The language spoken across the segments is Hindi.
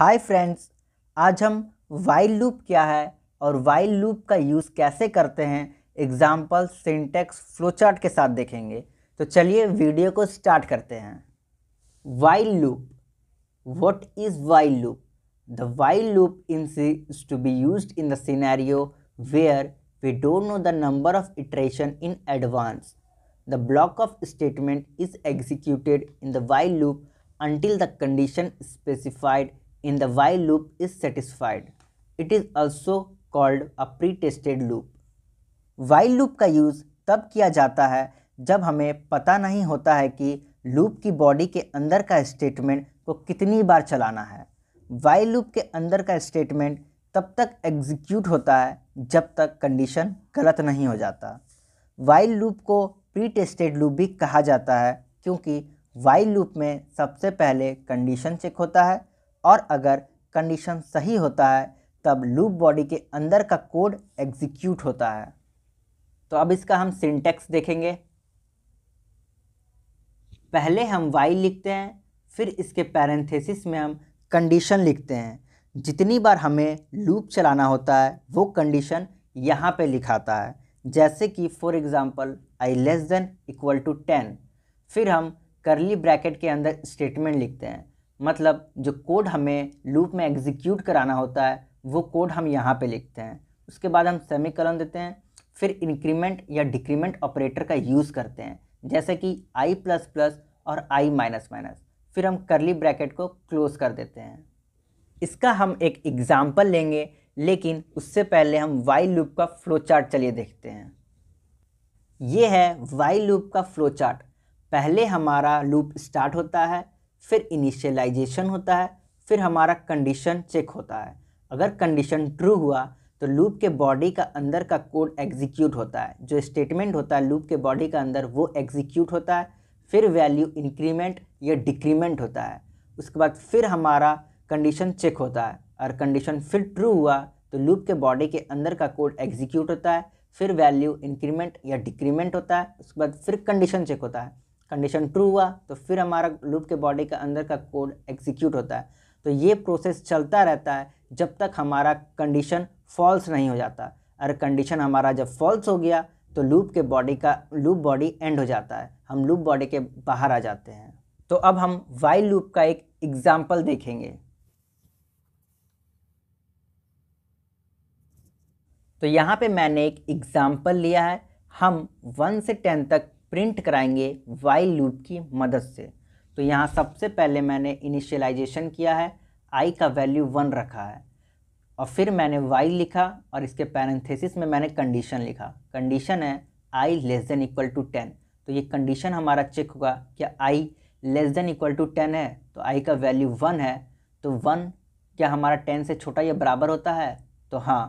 हाय फ्रेंड्स आज हम वाइल लूप क्या है और वाइल लूप का यूज़ कैसे करते हैं एग्जाम्पल सिंटेक्स फ्लोचार्ट के साथ देखेंगे तो चलिए वीडियो को स्टार्ट करते हैं while loop what is while loop the while loop in C to be used in the scenario where we don't know the number of iteration in advance the block of statement is executed in the while loop until the condition specified in the while loop is satisfied. It is also called a pre-tested loop. while loop का यूज़ तब किया जाता है जब हमें पता नहीं होता है कि लूप की बॉडी के अंदर का स्टेटमेंट को कितनी बार चलाना है वाइल लूप के अंदर का स्टेटमेंट तब तक एग्जीक्यूट होता है जब तक कंडीशन गलत नहीं हो जाता वाइल लूप को प्री टेस्टेड लूप भी कहा जाता है क्योंकि वाइल लूप में सबसे पहले कंडीशन चेक होता है और अगर कंडीशन सही होता है तब लूप बॉडी के अंदर का कोड एग्जीक्यूट होता है तो अब इसका हम सिंटेक्स देखेंगे पहले हम वाई लिखते हैं फिर इसके पैरेंथेसिस में हम कंडीशन लिखते हैं जितनी बार हमें लूप चलाना होता है वो कंडीशन यहाँ पे लिखाता है जैसे कि for example I less than equal to ten फिर हम करली ब्रैकेट के अंदर स्टेटमेंट लिखते हैं मतलब जो कोड हमें लूप में एग्जीक्यूट कराना होता है वो कोड हम यहाँ पे लिखते हैं उसके बाद हम सेमी कलन देते हैं फिर इंक्रीमेंट या डिक्रीमेंट ऑपरेटर का यूज़ करते हैं जैसे कि आई प्लस प्लस और आई माइनस माइनस फिर हम करली ब्रैकेट को क्लोज कर देते हैं इसका हम एक एग्ज़ाम्पल लेंगे लेकिन उससे पहले हम वाइल लूप का फ्लो चार्ट चलिए देखते हैं ये है वाइल लूप का फ्लो चार्ट पहले हमारा लूप स्टार्ट होता है फिर इनिशियलाइजेशन होता है फिर हमारा कंडीशन चेक होता है अगर कंडीशन ट्रू हुआ तो लूप के बॉडी का अंदर का कोड एग्जीक्यूट होता है जो स्टेटमेंट होता है लूप के बॉडी का अंदर वो एग्जीक्यूट होता है फिर वैल्यू इंक्रीमेंट या डिक्रीमेंट होता है उसके बाद फिर हमारा कंडीशन चेक होता है और कंडीशन फिर ट्रू हुआ तो लूप के बॉडी के अंदर का कोड एग्जीक्यूट होता है फिर वैल्यू इंक्रीमेंट या डिक्रीमेंट होता है उसके बाद फिर कंडीशन चेक होता है कंडीशन ट्रू हुआ तो फिर हमारा लूप के बॉडी के अंदर का कोड एग्जीक्यूट होता है तो ये प्रोसेस चलता रहता है जब तक हमारा कंडीशन फॉल्स नहीं हो जाता अगर कंडीशन हमारा जब फॉल्स हो गया तो लूप के बॉडी का लूप बॉडी एंड हो जाता है हम लूप बॉडी के बाहर आ जाते हैं तो अब हम वाइल लूप का एक एग्ज़ाम्पल देखेंगे तो यहाँ पे मैंने एक एग्ज़ाम्पल लिया है हम वन से टेन तक प्रिंट कराएंगे वाइल लूप की मदद से तो यहाँ सबसे पहले मैंने इनिशियलाइजेशन किया है आई का वैल्यू वन रखा है और फिर मैंने वाइल लिखा और इसके पैरेंथेसिस में मैंने कंडीशन लिखा कंडीशन है I less than equal to ten तो ये कंडीशन हमारा चेक होगा क्या I less than equal to ten है तो आई का वैल्यू वन है तो वन क्या हमारा टेन से छोटा या बराबर होता है तो हाँ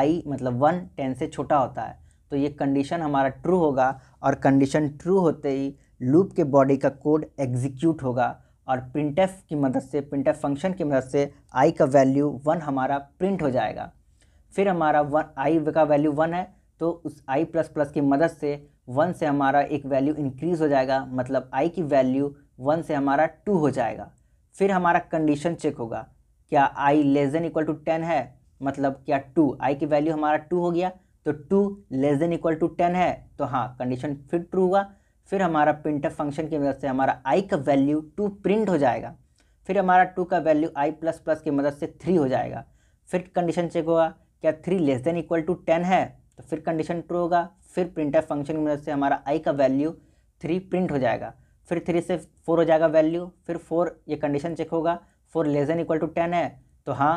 आई मतलब वन टेन से छोटा होता है तो ये कंडीशन हमारा ट्रू होगा और कंडीशन ट्रू होते ही लूप के बॉडी का कोड एग्जीक्यूट होगा और प्रिंट की मदद से प्रिंट फंक्शन की मदद से आई का वैल्यू वन हमारा प्रिंट हो जाएगा फिर हमारा वन आई का वैल्यू वन है तो उस आई प्लस प्लस की मदद से वन से हमारा एक वैल्यू इंक्रीज़ हो जाएगा मतलब आई की वैल्यू वन से हमारा टू हो जाएगा फिर हमारा कंडीशन चेक होगा क्या I less than equal to ten है मतलब क्या टू आई की वैल्यू हमारा टू हो गया तो two less than equal to ten है तो हाँ कंडीशन फिर ट्रू हुआ फिर हमारा प्रिंट फंक्शन की मदद से हमारा आई का वैल्यू टू प्रिंट हो जाएगा फिर हमारा टू का वैल्यू आई प्लस प्लस की मदद से थ्री हो जाएगा फिर कंडीशन चेक होगा क्या three less than equal to ten है तो फिर कंडीशन ट्रू होगा फिर प्रिंट फंक्शन की मदद से हमारा आई का वैल्यू थ्री प्रिंट हो जाएगा फिर थ्री से फोर हो जाएगा वैल्यू फिर फोर ये कंडीशन चेक होगा four less than equal to ten है तो हाँ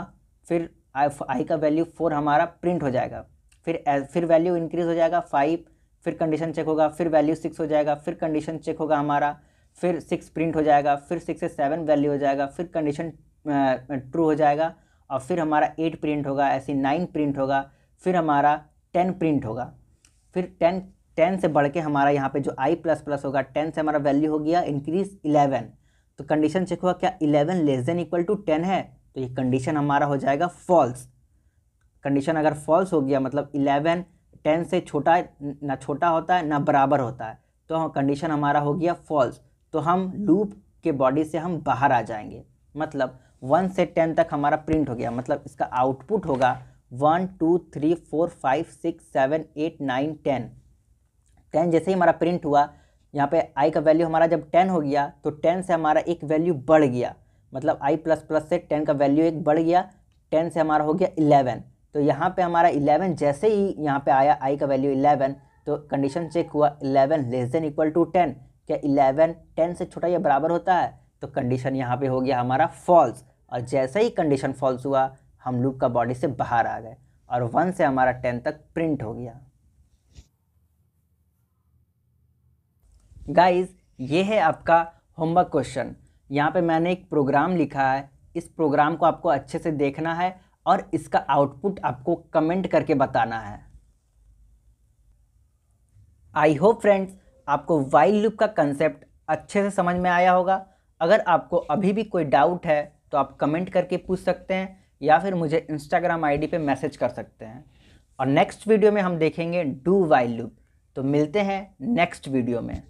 फिर आई का वैल्यू फोर हमारा प्रिंट हो जाएगा फिर फिर वैल्यू इंक्रीज हो जाएगा फाइव फिर कंडीशन चेक होगा फिर वैल्यू सिक्स हो जाएगा फिर कंडीशन चेक होगा हमारा फिर सिक्स प्रिंट हो जाएगा फिर सिक्स से सेवन वैल्यू हो जाएगा फिर कंडीशन ट्रू हो जाएगा और फिर हमारा एट प्रिंट होगा ऐसे नाइन प्रिंट होगा फिर हमारा टेन प्रिंट होगा फिर टेन टेन से बढ़ के हमारा यहाँ पे जो आई प्लस प्लस होगा टेन से हमारा वैल्यू हो गया इंक्रीज इलेवन तो कंडीशन चेक हुआ क्या eleven less than equal to ten है तो ये कंडीशन हमारा हो जाएगा फॉल्स कंडीशन अगर फॉल्स हो गया मतलब इलेवन टेन से छोटा ना छोटा होता है ना बराबर होता है तो कंडीशन हमारा हो गया फॉल्स तो हम लूप के बॉडी से हम बाहर आ जाएंगे मतलब वन से टेन तक हमारा प्रिंट हो गया मतलब इसका आउटपुट होगा one two three four five six seven eight nine ten ten जैसे ही हमारा प्रिंट हुआ यहाँ पे आई का वैल्यू हमारा जब टेन हो गया तो टेन से हमारा एक वैल्यू बढ़ गया मतलब आई प्लस प्लस से टेन का वैल्यू एक बढ़ गया टेन से हमारा हो गया इलेवन तो यहाँ पे हमारा 11 जैसे ही यहाँ पे आया आई का वैल्यू 11 तो कंडीशन चेक हुआ 11 लेस देन इक्वल टू 10 क्या 11 10 से छोटा या बराबर होता है तो कंडीशन यहाँ पे हो गया हमारा फॉल्स और जैसे ही कंडीशन फॉल्स हुआ हम लूप का बॉडी से बाहर आ गए और वन से हमारा टेन तक प्रिंट हो गया गाइज ये है आपका होमवर्क क्वेश्चन यहाँ पे मैंने एक प्रोग्राम लिखा है इस प्रोग्राम को आपको अच्छे से देखना है और इसका आउटपुट आपको कमेंट करके बताना है आई होप फ्रेंड्स आपको वाइल लूप का कंसेप्ट अच्छे से समझ में आया होगा अगर आपको अभी भी कोई डाउट है तो आप कमेंट करके पूछ सकते हैं या फिर मुझे इंस्टाग्राम आईडी पे मैसेज कर सकते हैं और नेक्स्ट वीडियो में हम देखेंगे डू वाइल लूप तो मिलते हैं नेक्स्ट वीडियो में